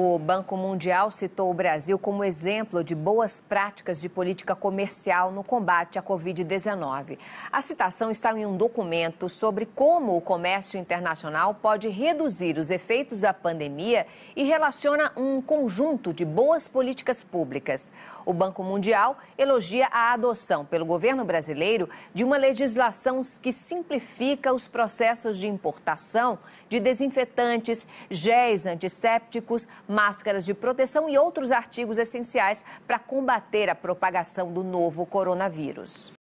O Banco Mundial citou o Brasil como exemplo de boas práticas de política comercial no combate à Covid-19. A citação está em um documento sobre como o comércio internacional pode reduzir os efeitos da pandemia e relaciona um conjunto de boas políticas públicas. O Banco Mundial elogia a adoção pelo governo brasileiro de uma legislação que simplifica os processos de importação de desinfetantes, géis antissépticos, máscaras de proteção e outros artigos essenciais para combater a propagação do novo coronavírus.